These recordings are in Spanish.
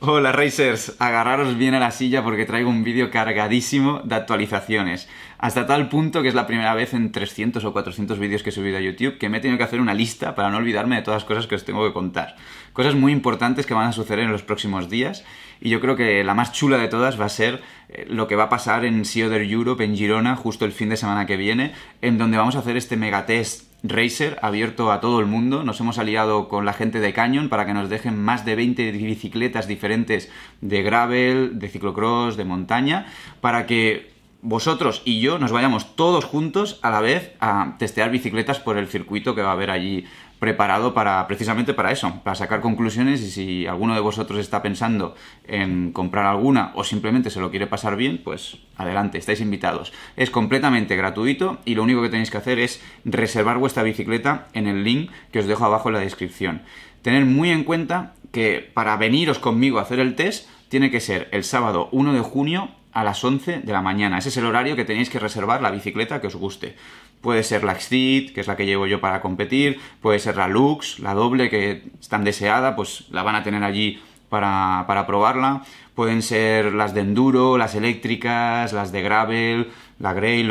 Hola Racers, agarraros bien a la silla porque traigo un vídeo cargadísimo de actualizaciones. Hasta tal punto que es la primera vez en 300 o 400 vídeos que he subido a YouTube que me he tenido que hacer una lista para no olvidarme de todas las cosas que os tengo que contar. Cosas muy importantes que van a suceder en los próximos días y yo creo que la más chula de todas va a ser eh, lo que va a pasar en Sea Other Europe, en Girona, justo el fin de semana que viene, en donde vamos a hacer este megatest Racer abierto a todo el mundo. Nos hemos aliado con la gente de Canyon para que nos dejen más de 20 bicicletas diferentes de gravel, de ciclocross, de montaña, para que vosotros y yo nos vayamos todos juntos a la vez a testear bicicletas por el circuito que va a haber allí preparado para precisamente para eso, para sacar conclusiones y si alguno de vosotros está pensando en comprar alguna o simplemente se lo quiere pasar bien, pues adelante, estáis invitados. Es completamente gratuito y lo único que tenéis que hacer es reservar vuestra bicicleta en el link que os dejo abajo en la descripción. Tener muy en cuenta que para veniros conmigo a hacer el test tiene que ser el sábado 1 de junio a las 11 de la mañana. Ese es el horario que tenéis que reservar la bicicleta que os guste. Puede ser la que es la que llevo yo para competir, puede ser la Lux, la doble, que es tan deseada, pues la van a tener allí para, probarla. Pueden ser las de enduro, las eléctricas, las de gravel, la Grey,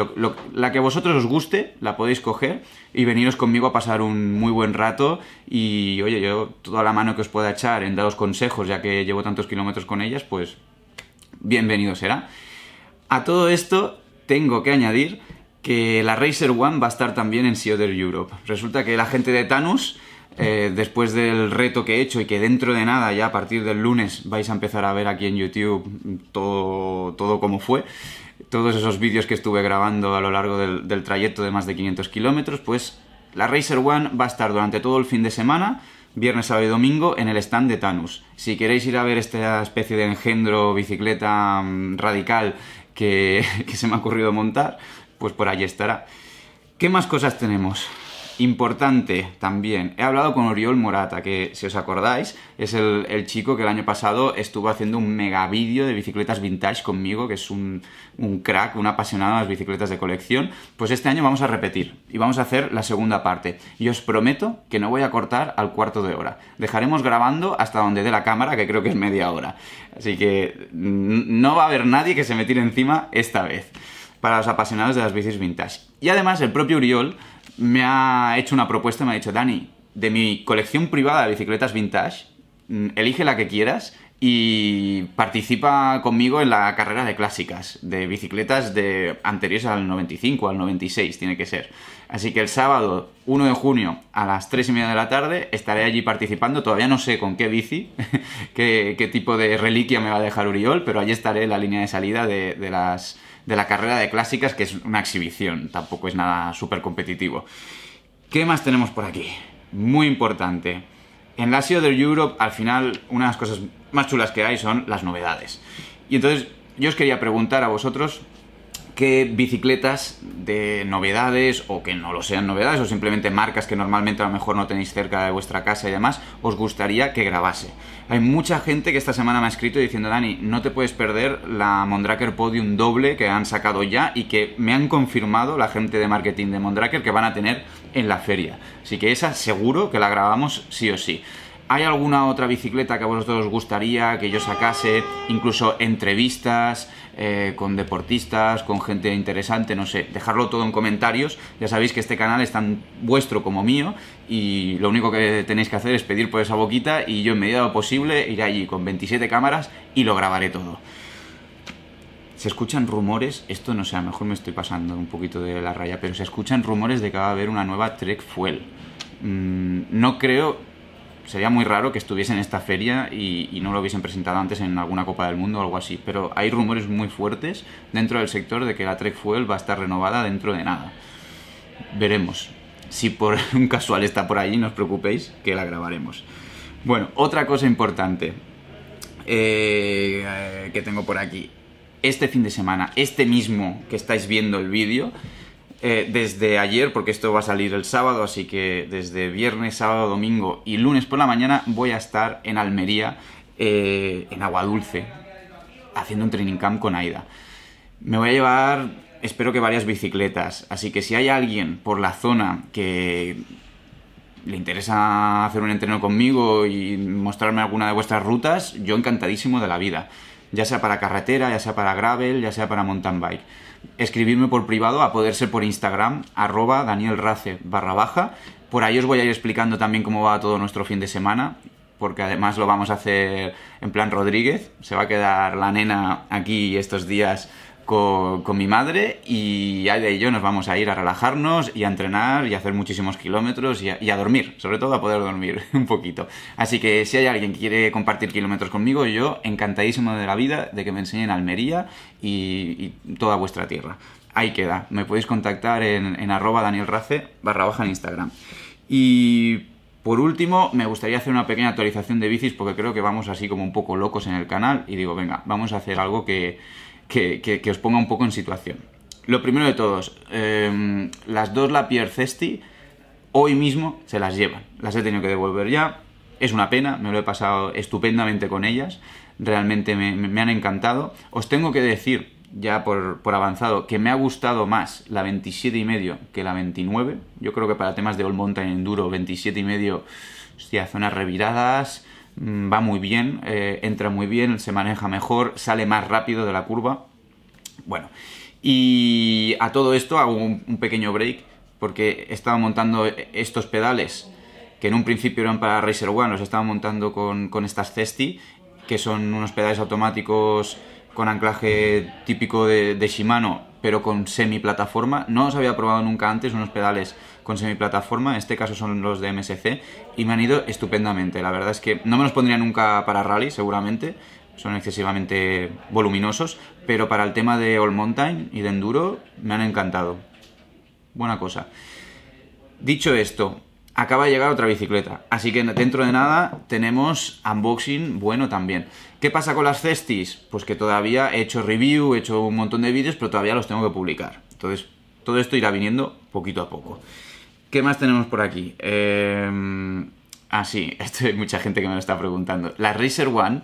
la que vosotros os guste, la podéis coger y veniros conmigo a pasar un muy buen rato y, oye, yo toda la mano que os pueda echar en daros consejos, ya que llevo tantos kilómetros con ellas, pues bienvenido será. A todo esto tengo que añadir que la Racer One va a estar también en Sea Europe. Resulta que la gente de Thanos, eh, después del reto que he hecho y que dentro de nada, ya a partir del lunes, vais a empezar a ver aquí en YouTube todo, todo cómo fue, todos esos vídeos que estuve grabando a lo largo del, trayecto de más de 500 kilómetros, pues la Racer One va a estar durante todo el fin de semana, viernes, sábado y domingo, en el stand de Tanus. Si queréis ir a ver esta especie de engendro bicicleta mm, radical que se me ha ocurrido montar, pues por allí estará. ¿Qué más cosas tenemos? Importante también, he hablado con Oriol Morata, que si os acordáis, es el, chico que el año pasado estuvo haciendo un mega vídeo de bicicletas vintage conmigo, que es un, un crack, un apasionado de las bicicletas de colección. Pues este año vamos a repetir y vamos a hacer la segunda parte. Y os prometo que no voy a cortar al cuarto de hora. Dejaremos grabando hasta donde dé la cámara, que creo que es media hora. Así que mm, no va a haber nadie que se me tire encima esta vez para los apasionados de las bicis vintage. Y además el propio Uriol me ha hecho una propuesta, me ha dicho, Dani, de mi colección privada de bicicletas vintage, mm, elige la que quieras y participa conmigo en la carrera de clásicas, de bicicletas de anteriores al 95, al 96 tiene que ser. Así que el sábado 1 de junio a las 3 y media de la tarde estaré allí participando, todavía no sé con qué bici, qué, tipo de reliquia me va a dejar Uriol, pero allí estaré en la línea de salida de las de la carrera de clásicas, que es una exhibición, tampoco es nada súper competitivo. ¿Qué más tenemos por aquí? Muy importante. En la CEO de Europe, al final, una de las cosas más chulas que hay son las novedades. Y entonces, yo os quería preguntar a vosotros qué bicicletas de novedades o que no lo sean novedades o simplemente marcas que normalmente a lo mejor no tenéis cerca de vuestra casa y demás os gustaría que grabase. Hay mucha gente que esta semana me ha escrito diciendo Dani, no te puedes perder la Mondraker Podium doble que han sacado ya y que me han confirmado la gente de marketing de Mondraker que van a tener en la feria. Así que esa seguro que la grabamos sí o sí. ¿Hay alguna otra bicicleta que a vosotros os gustaría que yo sacase? Incluso entrevistas eh, con deportistas, con gente interesante, no sé. Dejarlo todo en comentarios. Ya sabéis que este canal es tan vuestro como mío y lo único que tenéis que hacer es pedir por esa boquita y yo en medida de lo posible iré allí con 27 cámaras y lo grabaré todo. Se escuchan rumores, esto no sé, a lo mejor me estoy pasando un poquito de la raya, pero se escuchan rumores de que va a haber una nueva Trek Fuel. Mm, no creo sería muy raro que estuviesen en esta feria y, no lo hubiesen presentado antes en alguna Copa del Mundo o algo así. Pero hay rumores muy fuertes dentro del sector de que la Trek Fuel va a estar renovada dentro de nada. Veremos. Si por un casual está por allí, no os preocupéis, que la grabaremos. Bueno, otra cosa importante eh, que tengo por aquí. Este fin de semana, este mismo que estáis viendo el vídeo, eh, desde ayer, porque esto va a salir el sábado, así que desde viernes, sábado, domingo y lunes por la mañana voy a estar en Almería, eh, en Agua Dulce, haciendo un training camp con Aida. Me voy a llevar, espero que varias bicicletas, así que si hay alguien por la zona que le interesa hacer un entreno conmigo y mostrarme alguna de vuestras rutas, yo encantadísimo de la vida, ya sea para carretera, ya sea para gravel, ya sea para mountain bike escribirme por privado, a poder ser por Instagram, arroba danielrace barra baja. Por ahí os voy a ir explicando también cómo va todo nuestro fin de semana, porque además lo vamos a hacer en plan Rodríguez. Se va a quedar la nena aquí estos días con, mi madre y Aida y yo nos vamos a ir a relajarnos y a entrenar y a hacer muchísimos kilómetros y a, dormir, sobre todo a poder dormir un poquito. Así que si hay alguien que quiere compartir kilómetros conmigo, yo encantadísimo de la vida de que me enseñen Almería y, toda vuestra tierra. Ahí queda, me podéis contactar en, en arroba danielrace barra baja en Instagram. Y por último, me gustaría hacer una pequeña actualización de bicis porque creo que vamos así como un poco locos en el canal y digo, venga, vamos a hacer algo que, que, os ponga un poco en situación. Lo primero de todos, em, las dos Lapierre Cesti hoy mismo se las llevan. Las he tenido que devolver ya. Es una pena, me lo he pasado estupendamente con ellas. Realmente me, han encantado. Os tengo que decir, ya por, avanzado, que me ha gustado más la 27 y medio que la 29. Yo creo que para temas de All Mountain Enduro, 27 y medio, hostia, zonas reviradas, Mm, va muy bien, eh, entra muy bien, se maneja mejor, sale más rápido de la curva. Bueno, y a todo esto hago un, pequeño break porque estaba montando estos pedales que en un principio eran para Racer One, los estaba montando con, estas Cesti, que son unos pedales automáticos con anclaje típico de Shimano pero con semiplataforma. No os había probado nunca antes unos pedales con semiplataforma, en este caso son los de MSC, y me han ido estupendamente. La verdad es que no me los pondría nunca para rally, seguramente, son excesivamente voluminosos, pero para el tema de all mountain y de enduro me han encantado. Buena cosa. Dicho esto, acaba de llegar otra bicicleta. Así que dentro de nada tenemos unboxing bueno también. ¿Qué pasa con las cestis? Pues que todavía he hecho review, he hecho un montón de vídeos, pero todavía los tengo que publicar. Entonces, todo esto irá viniendo poquito a poco. ¿Qué más tenemos por aquí? Eh... Ah, sí, esto hay mucha gente que me lo está preguntando. La Racer One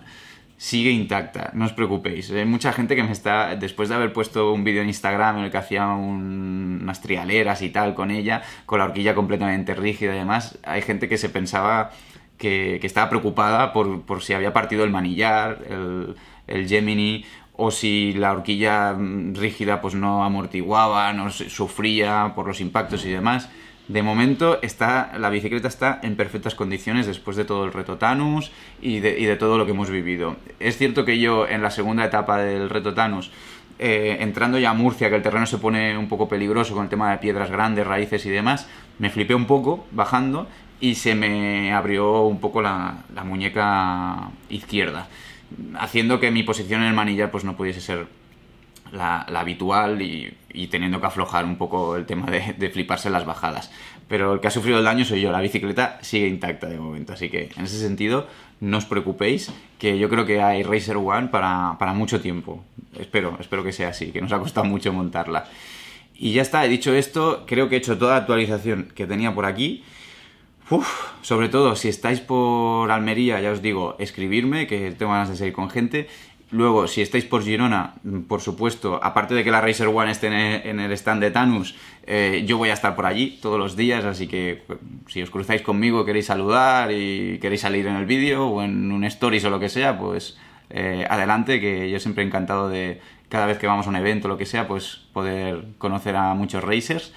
sigue intacta, no os preocupéis. Hay mucha gente que me está, después de haber puesto un vídeo en Instagram en el que hacía unas trialeras y tal con ella, con la horquilla completamente rígida y demás, hay gente que se pensaba que, estaba preocupada por, por, si había partido el manillar, el, el Gemini, o si la horquilla mm, rígida pues no amortiguaba, no sufría por los impactos y demás. De momento está, la bicicleta está en perfectas condiciones después de todo el reto Tanus y de, todo lo que hemos vivido. Es cierto que yo en la segunda etapa del reto Tanus eh, entrando ya a Murcia, que el terreno se pone un poco peligroso con el tema de piedras grandes, raíces y demás, me flipé un poco bajando y se me abrió un poco la, la muñeca izquierda, haciendo que mi posición en el manillar pues no pudiese ser la, habitual y, teniendo que aflojar un poco el tema de, fliparse las bajadas. Pero el que ha sufrido el daño soy yo, la bicicleta sigue intacta de momento, así que en ese sentido no os preocupéis, que yo creo que hay Racer One para, mucho tiempo. Espero, espero que sea así, que nos ha costado mucho montarla. Y ya está, he dicho esto, creo que he hecho toda la actualización que tenía por aquí. sobre todo, si estáis por Almería, ya os digo, escribirme, que tengo ganas de seguir con gente. Luego, si estáis por Girona, mm, por supuesto, aparte de que la Racer One esté en el stand de Tanus, eh, yo voy a estar por allí todos los días, así que mm, si os cruzáis conmigo, queréis saludar y queréis salir en el vídeo o en un stories o lo que sea, pues eh, adelante, que yo siempre he encantado de cada vez que vamos a un evento o lo que sea, pues poder conocer a muchos racers.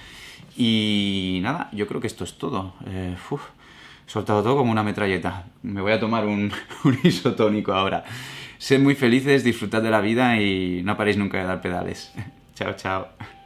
Y nada, yo creo que esto es todo. Eh, soltado todo como una metralleta. Me voy a tomar un isotónico ahora. Sed muy felices, disfrutad de la vida y no paréis nunca de dar pedales. chao, chao.